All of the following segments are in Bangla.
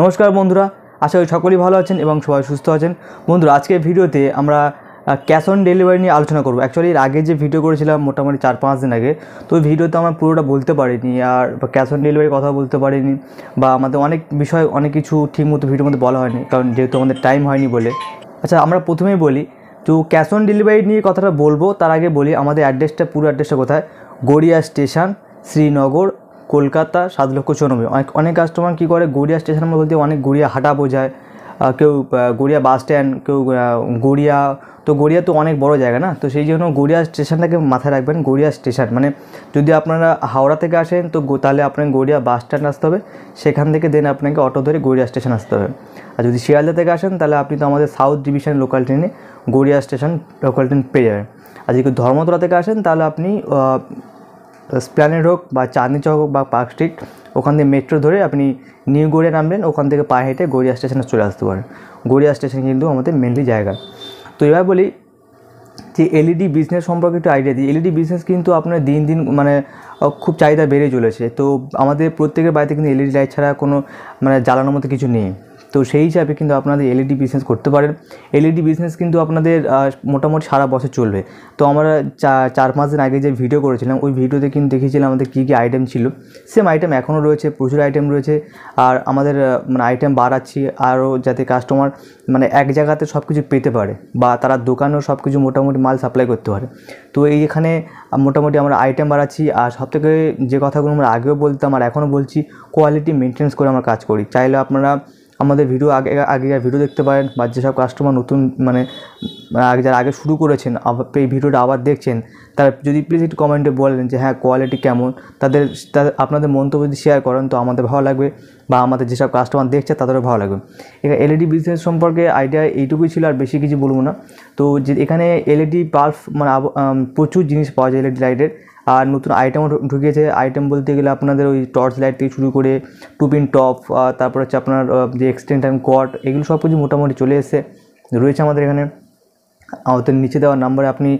নমস্কার বন্ধুরা আশা করি সকলেই ভালো আছেন এবং সবাই সুস্থ আছেন বন্ধুরা আজকে ভিডিওতে আমরা ক্যাশ অন ডেলিভারি নিয়ে আলোচনা করবো অ্যাকচুয়ালি এর আগে যে ভিডিও করেছিলাম মোটামুটি চার পাঁচ দিন আগে তো ওই ভিডিওতে আমার পুরোটা বলতে পারিনি আর ক্যাশ অন ডেলিভারির কথা বলতে পারিনি বা আমাদের অনেক বিষয় অনেক কিছু ঠিকমতো ভিডিওর মধ্যে বলা হয়নি কারণ যেহেতু আমাদের টাইম হয়নি বলে আচ্ছা আমরা প্রথমেই বলি তো ক্যাশ অন ডেলিভারি নিয়ে কথাটা বলবো তার আগে বলি আমাদের অ্যাড্রেসটা পুরো অ্যাড্রেসটা কোথায় গড়িয়া স্টেশন শ্রীনগর কলকাতা সাত লক্ষ চৌরানব্বই অনেক অনেক কাস্টমার কী করে গড়িয়া স্টেশন বলতে অনেক গড়িয়া হাটা বোঝায় কেউ গড়িয়া বাস স্ট্যান্ড কেউ গড়িয়া তো গড়িয়া তো অনেক বড় জায়গা না তো সেই জন্য গড়িয়া স্টেশনটাকে মাথায় রাখবেন গড়িয়া স্টেশন মানে যদি আপনারা হাওড়া থেকে আসেন তো তাহলে আপনাকে গড়িয়া বাস স্ট্যান্ড আসতে হবে সেখান থেকে দেন আপনাকে অটো ধরে গড়িয়া স্টেশন আসতে হবে আর যদি শিয়ালদা থেকে আসেন তাহলে আপনি তো আমাদের সাউথ ডিভিশন লোকাল ট্রেনে গড়িয়া স্টেশন লোকাল ট্রেন পেয়ে যাবেন আর যদি ধর্মতলা থেকে আসেন তাহলে আপনি স্প্ল্যানেড হোক বা চাঁদনি চক হোক বা পার্ক স্ট্রিট ওখান থেকে মেট্রো ধরে আপনি নিউ গড়িয়া নামবেন ওখান থেকে পায়ে হেঁটে গড়িয়া স্টেশনে চলে আসতে পারেন গড়িয়া স্টেশন কিন্তু আমাদের মেনলি জায়গা তো এবার বলি যে এলইডি বিজনেস e সম্পর্কে একটু আইডিয়া দিই এলইডি বিজনেস e কিন্তু আপনার দিন দিন মানে খুব চাহিদা বেড়ে চলেছে তো আমাদের প্রত্যেকের বাড়িতে কিন্তু এলইডি লাইট e ছাড়া কোনো মানে জ্বালানোর মতো কিছু নেই তো সেই হিসাবে কিন্তু আপনাদের এলইডি বিজনেস e করতে পারেন এলইডি বিজনেস e কিন্তু আপনাদের মোটামুটি সারা বছর চলবে তো আমরা চার পাঁচ দিন আগে যে ভিডিও করেছিলাম ওই ভিডিওতে কিন্তু দেখিয়েছিলাম আমাদের কী কী আইটেম ছিল সেম আইটেম এখনও রয়েছে প্রচুর আইটেম রয়েছে আর আমাদের মানে আইটেম বাড়াচ্ছি আরও যাতে কাস্টমার মানে এক জায়গাতে সব কিছু পেতে পারে বা তারা দোকানেও সব কিছু মোটামুটি মাল সাপ্লাই করতে পারে তো এই এখানে মোটামুটি আমরা আইটেম বাড়াচ্ছি আর সবথেকে যে কথাগুলো আমরা আগেও বলতাম আর এখনও বলছি কোয়ালিটি মেনটেন্স করে আমরা কাজ করি চাইলে আপনারা আমাদের ভিডিও আগে আগেকার ভিডিও দেখতে পারেন বা যেসব কাস্টমার নতুন মানে, মানে আগে যারা আগে শুরু করেছেন এই ভিডিওটা আবার দেখছেন তারা যদি প্লিজ একটু কমেন্টে বলেন যে হ্যাঁ কোয়ালিটি কেমন তাদের তাদের আপনাদের মন্তব্য যদি শেয়ার করেন তো আমাদের ভালো লাগবে বা আমাদের যেসব কাস্টমার দেখছে তাদেরও ভালো লাগবে এখানে এলইডি বিজনেস সম্পর্কে আইডিয়া এইটুকুই ছিল আর বেশি কিছু বলবো না তো যে এখানে এলইডি বাল্ব মানে প্রচুর জিনিস পাওয়া যায় এলইডি লাইটের আর নতুন আইটেমও ঢুকিয়েছে আইটেম বলতে গেলে আপনাদের ওই টর্চ লাইট থেকে শুরু করে টুপিন টপ তারপর হচ্ছে আপনার যে এক্সটেন্ড টাইম কট এগুলো সব কিছু মোটামুটি চলে এসেছে রয়েছে আমাদের এখানে আমাদের নিচে দেওয়া নাম্বারে আপনি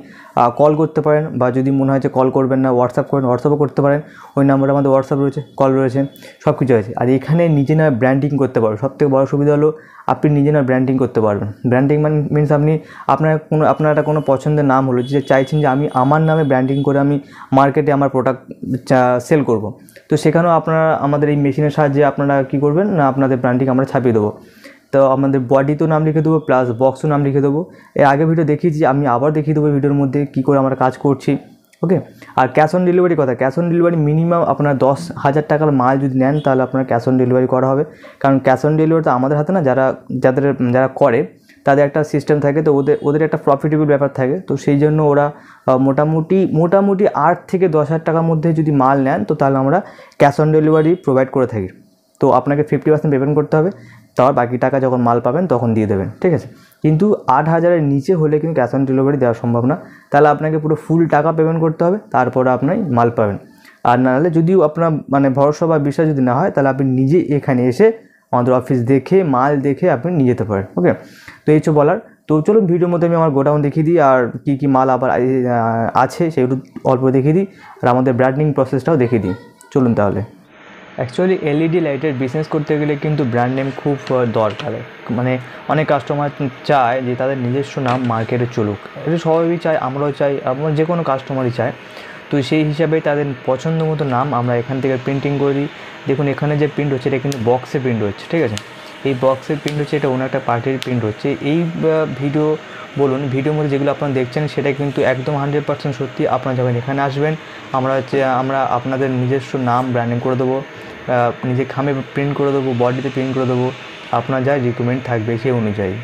কল করতে পারেন বা যদি মনে হয় যে কল করবেন না হোয়াটসঅ্যাপ করেন হোয়াটসঅ্যাপও করতে পারেন ওই নাম্বারে আমাদের হোয়াটসঅ্যাপ রয়েছে কল রয়েছে সব কিছু আছে আর এখানে নিজে না ব্র্যান্ডিং করতে পারবেন সবথেকে বড় সুবিধা হলো আপনি নিজে না ব্র্যান্ডিং করতে পারবেন ব্র্যান্ডিং মানে মিনস আপনি আপনার কোনো আপনার একটা কোনো পছন্দের নাম হলো যে চাইছেন যে আমি আমার নামে ব্র্যান্ডিং করে আমি মার্কেটে আমার প্রোডাক্ট সেল করব তো সেখানেও আপনারা আমাদের এই মেশিনের সাহায্যে আপনারা কী করবেন না আপনাদের ব্র্যান্ডিং আমরা ছাপিয়ে দেবো তো আমাদের বডিতেও নাম লিখে দেবো প্লাস বক্সও নাম লিখে দেবো এর আগে ভিডিও দেখিয়েছি আমি আবার দেখিয়ে দেবো ভিডিওর মধ্যে কী করে আমরা কাজ করছি ওকে আর ক্যাশ অন ডেলিভারি কথা ক্যাশ অন ডেলিভারি মিনিমাম আপনার দশ হাজার টাকার মাল যদি নেন তাহলে আপনার ক্যাশ অন ডেলিভারি করা হবে কারণ ক্যাশ অন ডেলিভারি তো আমাদের হাতে না যারা যাদের যারা করে তাদের একটা সিস্টেম থাকে তো ওদের ওদের একটা প্রফিটেবল ব্যাপার থাকে তো সেই জন্য ওরা মোটামুটি মোটামুটি আট থেকে দশ হাজার টাকার মধ্যে যদি মাল নেন তো তাহলে আমরা ক্যাশ অন ডেলিভারি প্রোভাইড করে থাকি তো আপনাকে ফিফটি পার্সেন্ট পেমেন্ট করতে হবে তারপর বাকি টাকা যখন মাল পাবেন তখন দিয়ে দেবেন ঠিক আছে কিন্তু আট হাজারের নিচে হলে কিন্তু ক্যাশ অন ডেলিভারি দেওয়া সম্ভব না তাহলে আপনাকে পুরো ফুল টাকা পেমেন্ট করতে হবে তারপরে আপনি মাল পাবেন আর না হলে যদিও আপনার মানে ভরসা বা বিশ্বাস যদি না হয় তাহলে আপনি নিজে এখানে এসে আমাদের অফিস দেখে মাল দেখে আপনি নিয়ে যেতে পারেন ওকে তো এই বলার তো চলুন ভিডিওর মধ্যে আমি আমার গোডাউন দেখিয়ে দিই আর কী কী মাল আবার আছে সেগুলো অল্প দেখিয়ে দিই আর আমাদের ব্র্যান্ডিং প্রসেসটাও দেখিয়ে দিই চলুন তাহলে অ্যাকচুয়ালি এলইডি লাইটের বিজনেস করতে গেলে কিন্তু ব্র্যান্ড নেম খুব দরকার মানে অনেক কাস্টমার চায় যে তাদের নিজস্ব নাম মার্কেটে চলুক এটা সবাই চায় আমরাও চাই আমরা যে কোনো কাস্টমারই চায় তো সেই হিসাবে তাদের পছন্দ মতো নাম আমরা এখান থেকে প্রিন্টিং করি দেখুন এখানে যে প্রিন্ট হচ্ছে এটা কিন্তু বক্সে প্রিন্ট হচ্ছে ঠিক আছে এই বক্সের প্রিন্ট হচ্ছে এটা অন্য একটা পার্টির প্রিন্ট হচ্ছে এই ভিডিও বলুন ভিডিওর মধ্যে যেগুলো আপনারা দেখছেন সেটা কিন্তু একদম হান্ড্রেড পার্সেন্ট সত্যি আপনারা যখন এখানে আসবেন আমরা হচ্ছে আমরা আপনাদের নিজস্ব নাম ব্র্যান্ডিং করে দেবো নিজে খামে প্রিন্ট করে দেবো বডিতে প্রিন্ট করে দেবো আপনার যা রিকমেন্ড থাকবে সেই অনুযায়ী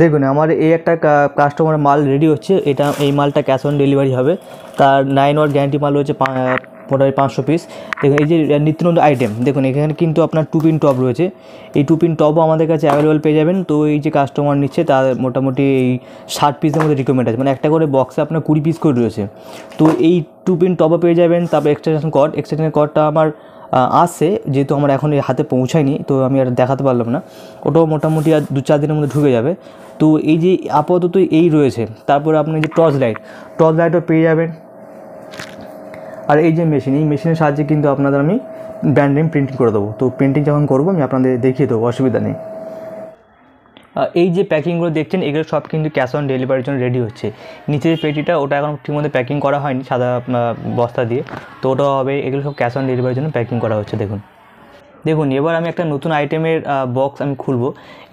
দেখুন আমার এই একটা কাস্টমার মাল রেডি হচ্ছে এটা এই মালটা ক্যাশ অন ডেলিভারি হবে তার নাইন ওয়ার গ্যারান্টি মাল রয়েছে মোটামুটি পাঁচশো পিস দেখুন এই যে নিত্যনন্দ আইটেম দেখুন এখানে কিন্তু আপনার টু পিন টপ রয়েছে এই টু পিন টপও আমাদের কাছে অ্যাভেলেবেল পেয়ে যাবেন তো এই যে কাস্টমার নিচ্ছে তার মোটামুটি এই ষাট পিসের মধ্যে রিকমেন্ড আছে মানে একটা করে বক্সে আপনার কুড়ি পিস করে রয়েছে তো এই টু পিন টপও পেয়ে যাবেন তারপর এক্সটেনশন কট এক্সটেনশন কটটা আমার আসে যেহেতু আমার এখন এই হাতে পৌঁছায়নি তো আমি আর দেখাতে পারলাম না ওটাও মোটামুটি আর দু চার দিনের মধ্যে ঢুকে যাবে তো এই যে আপাতত এই রয়েছে তারপরে আপনি যে টর্চ লাইট টর্চ লাইটও পেয়ে যাবেন আর এই যে মেশিন এই মেশিনের সাহায্যে কিন্তু আপনাদের আমি ব্র্যান্ডিং প্রিন্টিং করে দেবো তো প্রিন্টিং যখন করবো আমি আপনাদের দেখিয়ে দেবো অসুবিধা নেই এই যে প্যাকিংগুলো দেখছেন এগুলো সব কিন্তু ক্যাশ অন ডেলিভারির জন্য রেডি হচ্ছে নিচে যে পেটিটা ওটা এখন ঠিকমতো প্যাকিং করা হয়নি সাদা বস্তা দিয়ে তো ওটা হবে এগুলো সব ক্যাশ অন ডেলিভারির জন্য প্যাকিং করা হচ্ছে দেখুন দেখুন এবার আমি একটা নতুন আইটেমের বক্স আমি খুলবো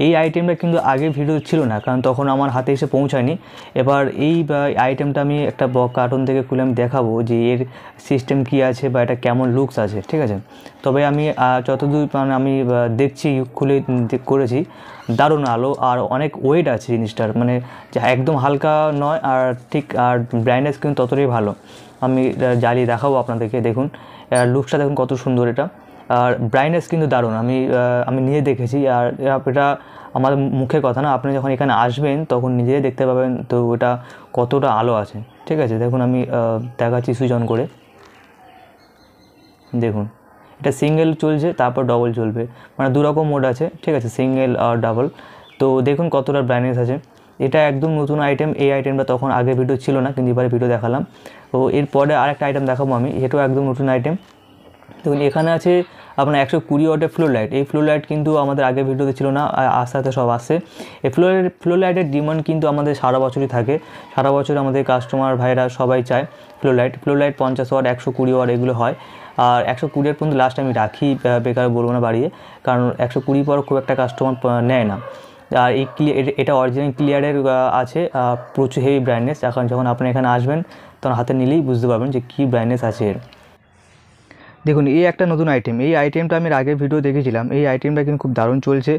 এই আইটেমটা কিন্তু আগে ভিডিও ছিল না কারণ তখন আমার হাতে এসে পৌঁছায়নি এবার এই আইটেমটা আমি একটা বক কার্টুন থেকে খুলে আমি দেখাবো যে এর সিস্টেম কি আছে বা এটা কেমন লুকস আছে ঠিক আছে তবে আমি যতদূর মানে আমি দেখছি খুলে করেছি দারুণ আলো আর অনেক ওয়েট আছে জিনিসটার মানে একদম হালকা নয় আর ঠিক আর ব্রাইটনেস কিন্তু ততটাই ভালো আমি জ্বালিয়ে দেখাবো আপনাদেরকে দেখুন লুকসটা দেখুন কত সুন্দর এটা আর ব্রাইটনেস কিন্তু দারুণ আমি আমি নিজে দেখেছি আর এটা আমার মুখে কথা না আপনি যখন এখানে আসবেন তখন নিজে দেখতে পাবেন তো ওটা কতটা আলো আছে ঠিক আছে দেখুন আমি দেখাচ্ছি সুইজন করে দেখুন এটা সিঙ্গেল চলছে তারপর ডবল চলবে মানে দুরকম মোড আছে ঠিক আছে সিঙ্গেল আর ডাবল তো দেখুন কতটা ব্রাইটনেস আছে এটা একদম নতুন আইটেম এই আইটেমটা তখন আগে ভিডিও ছিল না কিন্তু এবারে ভিডিও দেখালাম তো এরপরে আরেকটা আইটেম দেখাবো আমি এটাও একদম নতুন আইটেম দেখুন এখানে আছে আপনার একশো কুড়ি ওয়াটের ফ্লো লাইট এই ফ্লো লাইট কিন্তু আমাদের আগে ভিডিওতে ছিল না আস্তে আস্তে সব আসছে এই ফ্লো ফ্লো লাইটের ডিমান্ড কিন্তু আমাদের সারা বছরই থাকে সারা বছর আমাদের কাস্টমার ভাইরা সবাই চায় ফ্লো লাইট ফ্লো লাইট পঞ্চাশ ওয়াট একশো কুড়ি ওয়াট এগুলো হয় আর একশো কুড়ির পর্যন্ত লাস্ট আমি রাখি বেকার বলবো না বাড়িয়ে কারণ একশো কুড়ি পর খুব একটা কাস্টমার নেয় না আর এই ক্লিয়ার এটা অরিজিনাল ক্লিয়ারের আছে প্রচুর হেভি ব্রাইটনেস এখন যখন আপনি এখানে আসবেন তখন হাতে নিলেই বুঝতে পারবেন যে কী ব্রাইটনেস আছে এর দেখুন এই একটা নতুন আইটেম এই আইটেমটা আমি আগে ভিডিও দেখেছিলাম এই আইটেমটা কিন্তু খুব দারুণ চলছে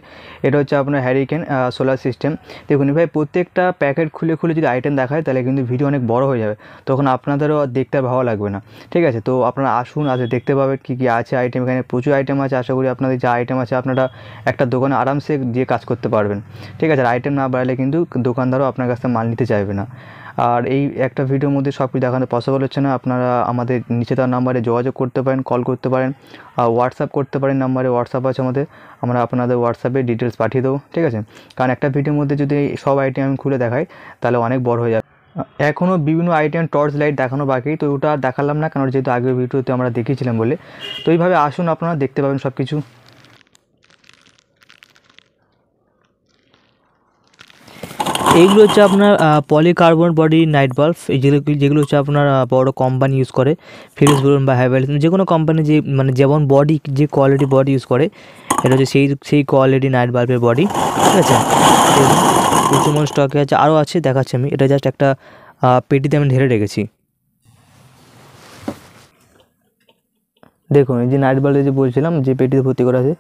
এটা হচ্ছে আপনার হ্যারিকেন সোলার সিস্টেম দেখুন ভাই প্রত্যেকটা প্যাকেট খুলে খুলে যদি আইটেম দেখায় তাহলে কিন্তু ভিডিও অনেক বড় হয়ে যাবে তখন আপনাদেরও দেখতে ভালো লাগবে না ঠিক আছে তো আপনারা আসুন আসে দেখতে পাবেন কী কী আছে আইটেম এখানে প্রচুর আইটেম আছে আশা করি আপনাদের যা আইটেম আছে আপনারা একটা দোকানে আরামসে দিয়ে কাজ করতে পারবেন ঠিক আছে আর আইটেম না বাড়ালে কিন্তু দোকানদারও আপনার কাছ থেকে মাল নিতে চাইবে না আর এই একটা ভিডিওর মধ্যে সব কিছু দেখানো পসিবল হচ্ছে না আপনারা আমাদের নিচে তার নাম্বারে যোগাযোগ করতে পারেন কল করতে পারেন আর হোয়াটসঅ্যাপ করতে পারেন নাম্বারে হোয়াটসঅ্যাপ আছে আমাদের আমরা আপনাদের হোয়াটসঅ্যাপে ডিটেলস পাঠিয়ে দেবো ঠিক আছে কারণ একটা ভিডিওর মধ্যে যদি সব আইটেম আমি খুলে দেখাই তাহলে অনেক বড় হয়ে যাবে এখনও বিভিন্ন আইটেম টর্চ লাইট দেখানো বাকি তো ওটা দেখালাম না কারণ যেহেতু আগের ভিডিওতে আমরা দেখিয়েছিলাম বলে তো এইভাবে আসুন আপনারা দেখতে পাবেন সব কিছু এইগুলো হচ্ছে আপনার পলিকার্বন বডি নাইট বাল্ব এই যেগুলো যেগুলো হচ্ছে আপনার বড় কোম্পানি ইউজ করে ফিলিপস বলুন বা হ্যাভেলস যে কোনো কোম্পানি যে মানে যেমন বডি যে কোয়ালিটি বডি ইউজ করে এটা হচ্ছে সেই সেই কোয়ালিটি নাইট বাল্বের বডি ঠিক আছে প্রচুর স্টকে আছে আরও আছে দেখাচ্ছি আমি এটা জাস্ট একটা পেটিতে আমি ঢেলে রেখেছি দেখুন এই যে নাইট বাল্বে যে বলছিলাম যে পেটিতে ভর্তি করা আছে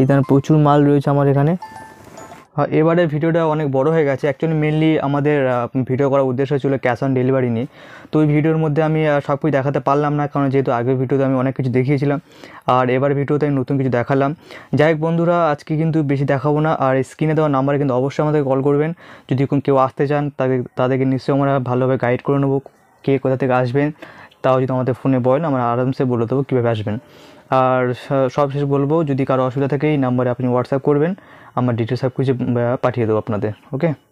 এই প্রচুর মাল রয়েছে আমার এখানে হ্যাঁ, এবারে ভিডিওটা অনেক বড় হয়ে গেছে অ্যাকচুয়ালি মেনলি আমাদের ভিডিও করার উদ্দেশ্য ছিল ক্যাশ অন ডেলিভারি নিয়ে তো ওই ভিডিওর মধ্যে আমি সব কিছু দেখাতে পারলাম না কারণ যেহেতু আগের ভিডিওতে আমি অনেক কিছু দেখিয়েছিলাম আর এবার ভিডিওতে আমি নতুন কিছু দেখালাম যাই হোক বন্ধুরা আজকে কিন্তু বেশি দেখাবো না আর স্ক্রিনে দেওয়া নাম্বারে কিন্তু অবশ্যই আমাদের কল করবেন যদি কেউ আসতে চান তাদের তাদেরকে নিশ্চয়ই আমরা ভালোভাবে গাইড করে নেবো কে কোথা থেকে আসবেন তাও যদি আমাদের ফোনে বলেন আমরা আরামসে বলে দেবো কীভাবে আসবেন আর সবশেষ বলবো যদি কারো অসুবিধা থাকে এই নাম্বারে আপনি হোয়াটসঅ্যাপ করবেন डिटेल सब कुछ पाठिए देव अपने ओके